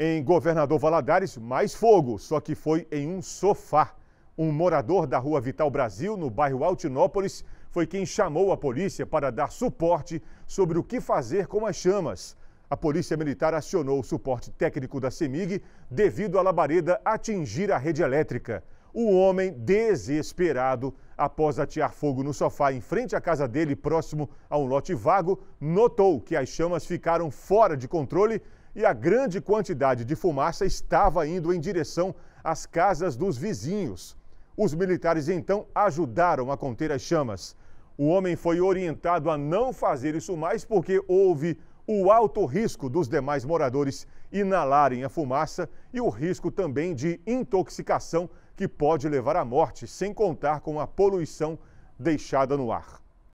Em Governador Valadares, mais fogo, só que foi em um sofá. Um morador da rua Vital Brasil, no bairro Altinópolis, foi quem chamou a polícia para dar suporte sobre o que fazer com as chamas. A Polícia Militar acionou o suporte técnico da CEMIG devido à labareda atingir a rede elétrica. O homem, desesperado, após atear fogo no sofá em frente à casa dele, próximo a um lote vago, notou que as chamas ficaram fora de controle e a grande quantidade de fumaça estava indo em direção às casas dos vizinhos. Os militares então ajudaram a conter as chamas. O homem foi orientado a não fazer isso mais porque houve o alto risco dos demais moradores inalarem a fumaça e o risco também de intoxicação que pode levar à morte, sem contar com a poluição deixada no ar.